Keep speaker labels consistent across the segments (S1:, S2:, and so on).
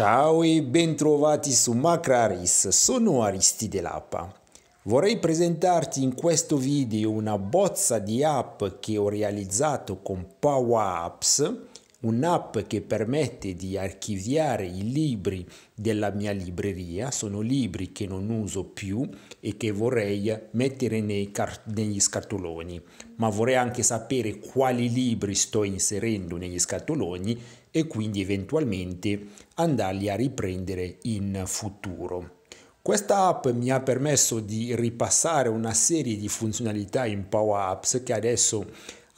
S1: Ciao e bentrovati su Macraris, sono Aristide Lappa. Vorrei presentarti in questo video una bozza di app che ho realizzato con Power Apps un'app che permette di archiviare i libri della mia libreria, sono libri che non uso più e che vorrei mettere car- negli scatoloni, ma vorrei anche sapere quali libri sto inserendo negli scatoloni e quindi eventualmente andarli a riprendere in futuro. Questa app mi ha permesso di ripassare una serie di funzionalità in Power Apps che adesso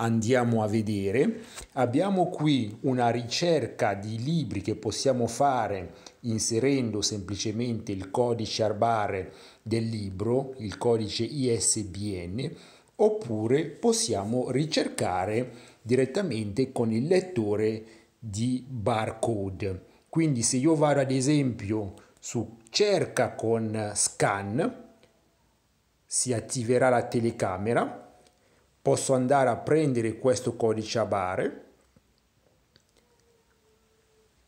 S1: andiamo a vedere. Abbiamo qui una ricerca di libri che possiamo fare inserendo semplicemente il codice arbare del libro, il codice ISBN, oppure possiamo ricercare direttamente con il lettore di barcode. Quindi se io vado ad esempio su cerca con scan, si attiverà la telecamera posso andare a prendere questo codice a barre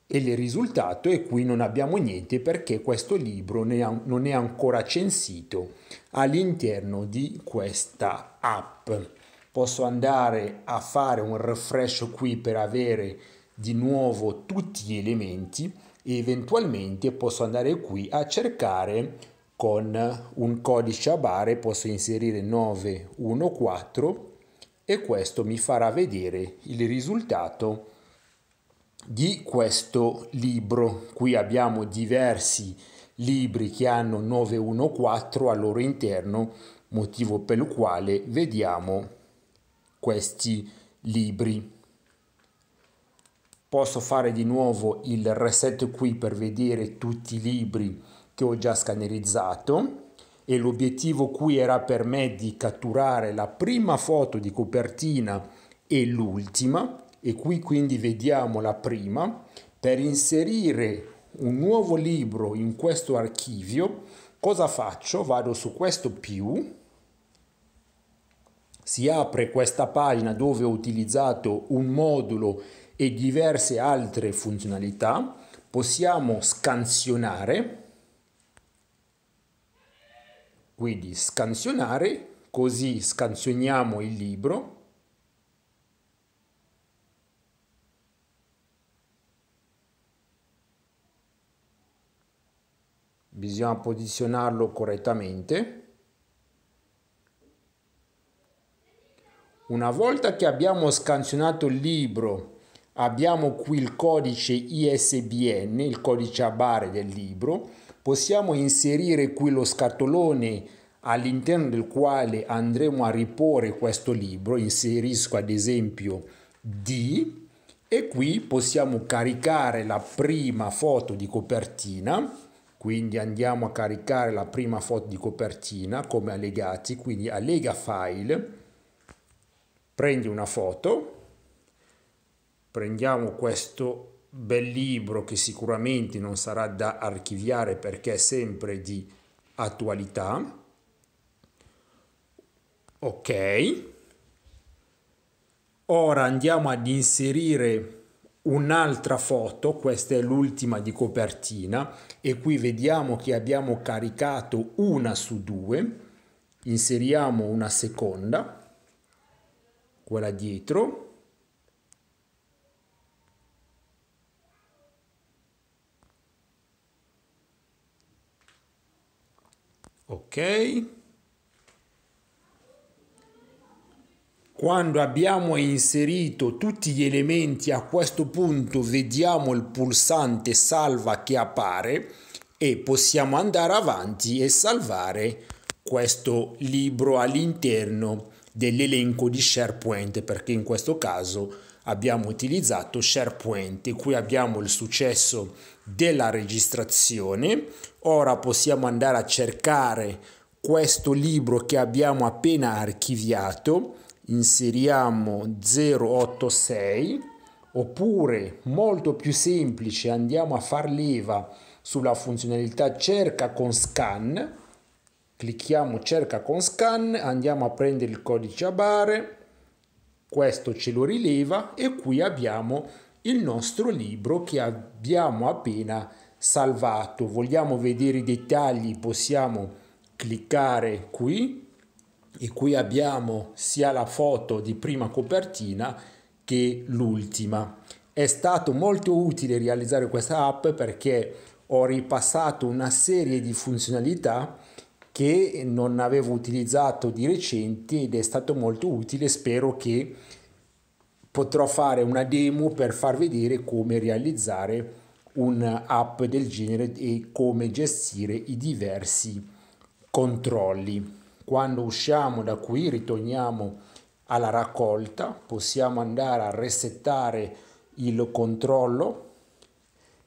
S1: e il risultato è qui non abbiamo niente perché questo libro non è ancora censito all'interno di questa app. Posso andare a fare un refresh qui per avere di nuovo tutti gli elementi e eventualmente posso andare qui a cercare con un codice a barre posso inserire 914 e questo mi farà vedere il risultato di questo libro. Qui abbiamo diversi libri che hanno 914 al loro interno, motivo per il quale vediamo questi libri. Posso fare di nuovo il reset qui per vedere tutti i libri che ho già scannerizzato e l'obiettivo qui era per me di catturare la prima foto di copertina e l'ultima e qui quindi vediamo la prima per inserire un nuovo libro in questo archivio cosa faccio vado su questo più si apre questa pagina dove ho utilizzato un modulo e diverse altre funzionalità possiamo scansionare quindi scansionare, così scansioniamo il libro. Bisogna posizionarlo correttamente. Una volta che abbiamo scansionato il libro, abbiamo qui il codice ISBN, il codice a barre del libro, possiamo inserire qui lo scatolone all'interno del quale andremo a riporre questo libro, inserisco ad esempio D e qui possiamo caricare la prima foto di copertina, quindi andiamo a caricare la prima foto di copertina come allegati, quindi allega file, prendi una foto, prendiamo questo bel libro che sicuramente non sarà da archiviare perché è sempre di attualità. Ok. Ora andiamo ad inserire un'altra foto, questa è l'ultima di copertina e qui vediamo che abbiamo caricato una su due, inseriamo una seconda, quella dietro, ok? Quando abbiamo inserito tutti gli elementi a questo punto vediamo il pulsante salva che appare e possiamo andare avanti e salvare questo libro all'interno dell'elenco di SharePoint perché in questo caso abbiamo utilizzato SharePoint, qui abbiamo il successo della registrazione. Ora possiamo andare a cercare questo libro che abbiamo appena archiviato, inseriamo 086 oppure molto più semplice andiamo a far leva sulla funzionalità cerca con scan clicchiamo cerca con scan andiamo a prendere il codice a barre questo ce lo rileva e qui abbiamo il nostro libro che abbiamo appena salvato. Vogliamo vedere i dettagli, possiamo cliccare qui e qui abbiamo sia la foto di prima copertina che l'ultima. È stato molto utile realizzare questa app perché ho ripassato una serie di funzionalità che non avevo utilizzato di recente ed è stato molto utile, spero che potrò fare una demo per far vedere come realizzare un'app del genere e come gestire i diversi controlli. Quando usciamo da qui ritorniamo alla raccolta, possiamo andare a resettare il controllo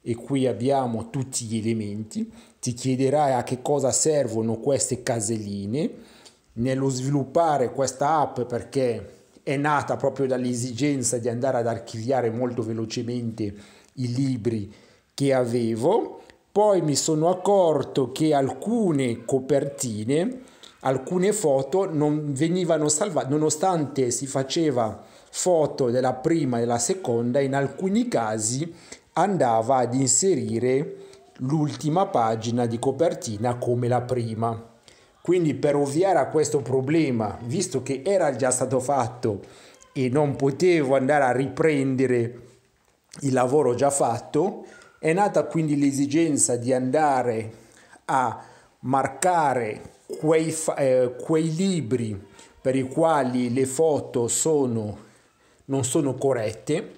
S1: e qui abbiamo tutti gli elementi, ti chiederai a che cosa servono queste caselline nello sviluppare questa app perché è nata proprio dall'esigenza di andare ad archiviare molto velocemente i libri che avevo, poi mi sono accorto che alcune copertine, alcune foto non venivano salvate, nonostante si faceva foto della prima e della seconda, in alcuni casi andava ad inserire l'ultima pagina di copertina come la prima. Quindi per ovviare a questo problema, visto che era già stato fatto e non potevo andare a riprendere il lavoro già fatto, è nata quindi l'esigenza di andare a marcare quei, eh, quei libri per i quali le foto sono, non sono corrette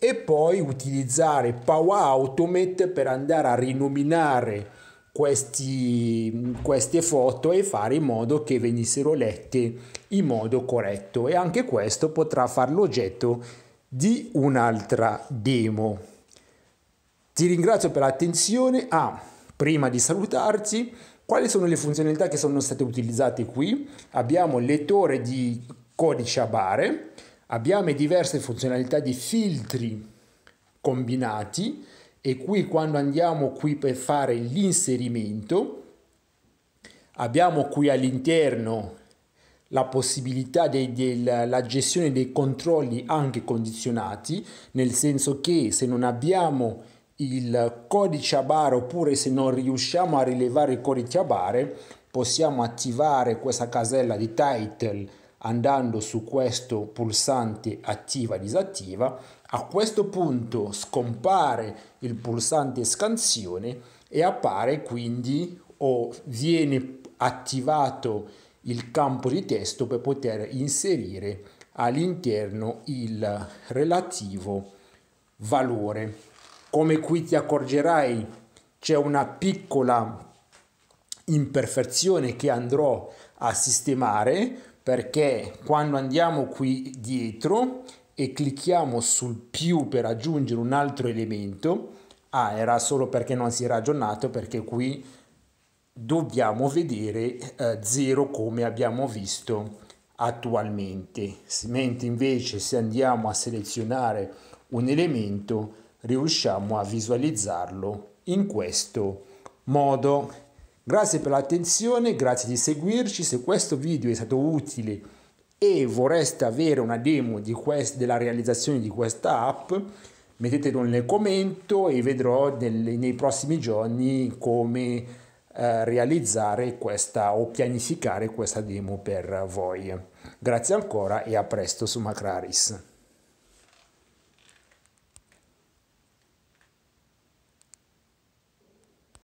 S1: e poi utilizzare Power Automate per andare a rinominare questi, queste foto e fare in modo che venissero lette in modo corretto e anche questo potrà far l'oggetto di un'altra demo. Ti ringrazio per l'attenzione. Ah, prima di salutarti, quali sono le funzionalità che sono state utilizzate qui? Abbiamo lettore di codice a barre. Abbiamo diverse funzionalità di filtri combinati e qui quando andiamo qui per fare l'inserimento abbiamo qui all'interno la possibilità della gestione dei controlli anche condizionati, nel senso che se non abbiamo il codice a bar oppure se non riusciamo a rilevare il codice a bar possiamo attivare questa casella di title andando su questo pulsante attiva-disattiva, a questo punto scompare il pulsante scansione e appare quindi o viene attivato il campo di testo per poter inserire all'interno il relativo valore. Come qui ti accorgerai c'è una piccola imperfezione che andrò a sistemare perché quando andiamo qui dietro e clicchiamo sul più per aggiungere un altro elemento, ah era solo perché non si era aggiornato perché qui dobbiamo vedere 0 eh, come abbiamo visto attualmente, mentre invece se andiamo a selezionare un elemento riusciamo a visualizzarlo in questo modo Grazie per l'attenzione, grazie di seguirci, se questo video è stato utile e vorreste avere una demo quest, della realizzazione di questa app, mettetelo nel commento e vedrò nel, nei prossimi giorni come eh, realizzare questa o pianificare questa demo per voi. Grazie ancora e a presto su Macraris.